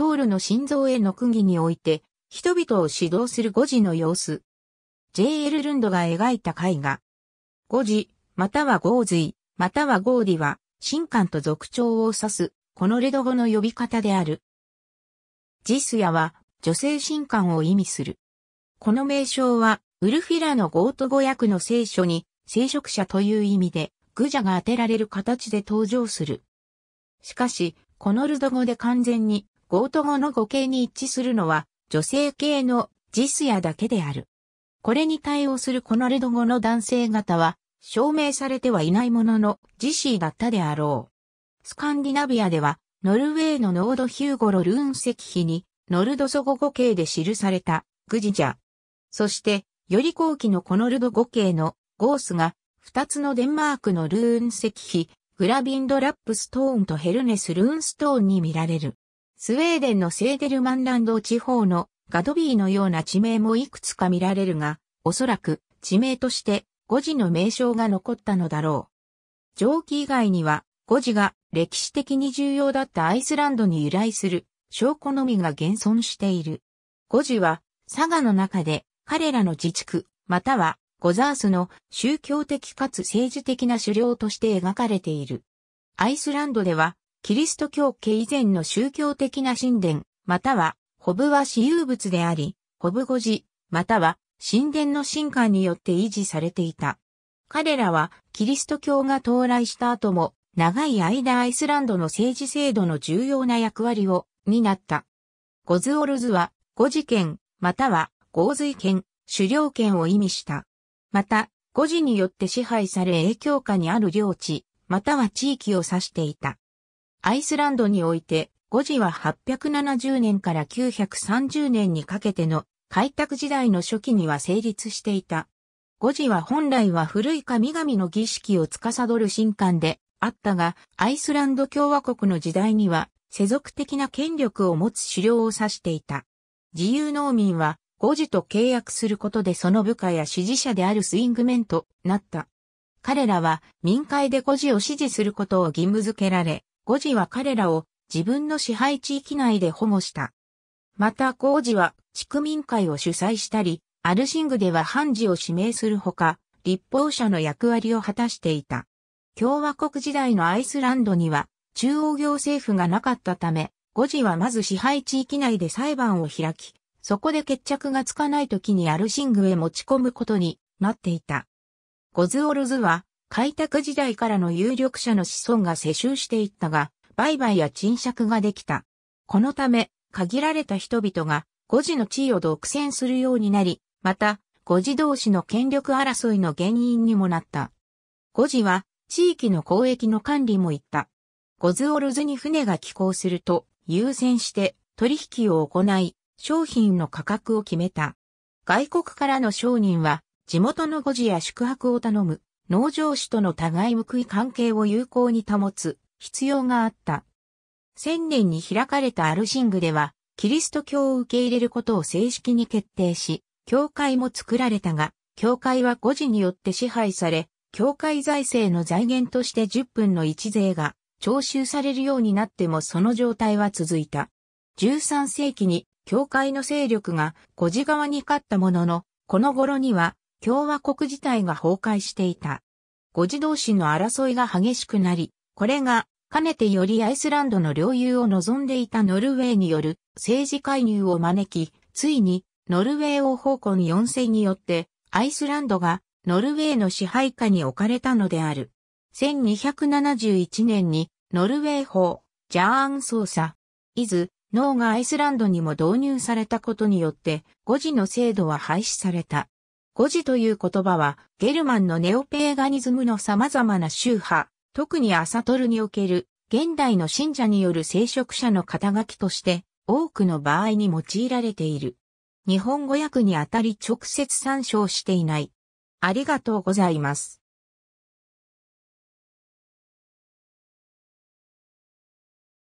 トールの心臓への釘において、人々を指導する5時の様子。J.L. ルンドが描いた絵画。5時、またはゴーズイ、またはゴーディは、神官と族長を指す、このレド語の呼び方である。ジスヤは、女性神官を意味する。この名称は、ウルフィラのゴート語訳の聖書に、聖職者という意味で、グジャが当てられる形で登場する。しかし、このルド語で完全にゴート語の語形に一致するのは、女性系のジスヤだけである。これに対応するコナルド語の男性型は、証明されてはいないものの、ジシーだったであろう。スカンディナビアでは、ノルウェーのノードヒューゴロルーン石碑に、ノルドソ語語形で記された、グジジャ。そして、より後期のコノルド語形のゴースが、二つのデンマークのルーン石碑、グラビンドラップストーンとヘルネスルーンストーンに見られる。スウェーデンのセーデルマンランド地方のガドビーのような地名もいくつか見られるが、おそらく地名としてゴジの名称が残ったのだろう。蒸気以外にはゴジが歴史的に重要だったアイスランドに由来する証拠のみが現存している。ゴジは佐賀の中で彼らの自治区またはゴザースの宗教的かつ政治的な狩猟として描かれている。アイスランドではキリスト教家以前の宗教的な神殿、または、ホブは私有物であり、ホブ語字、または、神殿の神官によって維持されていた。彼らは、キリスト教が到来した後も、長い間アイスランドの政治制度の重要な役割を、担った。ゴズオルズは、ゴジ権、または、洪水権、狩猟権を意味した。また、ゴジによって支配され影響下にある領地、または地域を指していた。アイスランドにおいて、5時は870年から930年にかけての開拓時代の初期には成立していた。5時は本来は古い神々の儀式を司る神官であったが、アイスランド共和国の時代には世俗的な権力を持つ狩猟を指していた。自由農民は、ゴジと契約することでその部下や支持者であるスイングメンとなった。彼らは民会でゴジを支持することを義務付けられ、ゴジは彼らを自分の支配地域内で保護した。また工事は地区民会を主催したり、アルシングでは判事を指名するほか、立法者の役割を果たしていた。共和国時代のアイスランドには中央行政府がなかったため、ゴジはまず支配地域内で裁判を開き、そこで決着がつかない時にアルシングへ持ち込むことになっていた。ゴズオルズは開拓時代からの有力者の子孫が世襲していったが、売買や賃借ができた。このため、限られた人々が、五字の地位を独占するようになり、また、五字同士の権力争いの原因にもなった。五字は、地域の交易の管理も行った。ゴズオルズに船が寄港すると、優先して取引を行い、商品の価格を決めた。外国からの商人は、地元の五時や宿泊を頼む。農場主との互い報い関係を有効に保つ必要があった。千年に開かれたアルシングでは、キリスト教を受け入れることを正式に決定し、教会も作られたが、教会は五時によって支配され、教会財政の財源として10分の1税が徴収されるようになってもその状態は続いた。13世紀に教会の勢力が五時側に勝ったものの、この頃には共和国自体が崩壊していた。五字同士の争いが激しくなり、これが、かねてよりアイスランドの領有を望んでいたノルウェーによる政治介入を招き、ついに、ノルウェー王方向に温世によって、アイスランドがノルウェーの支配下に置かれたのである。1271年に、ノルウェー法、ジャーン捜査、イズ、ノーがアイスランドにも導入されたことによって、五字の制度は廃止された。誤字という言葉は、ゲルマンのネオペーガニズムの様々な宗派、特にアサトルにおける、現代の信者による聖職者の肩書きとして、多くの場合に用いられている。日本語訳にあたり直接参照していない。ありがとうございます。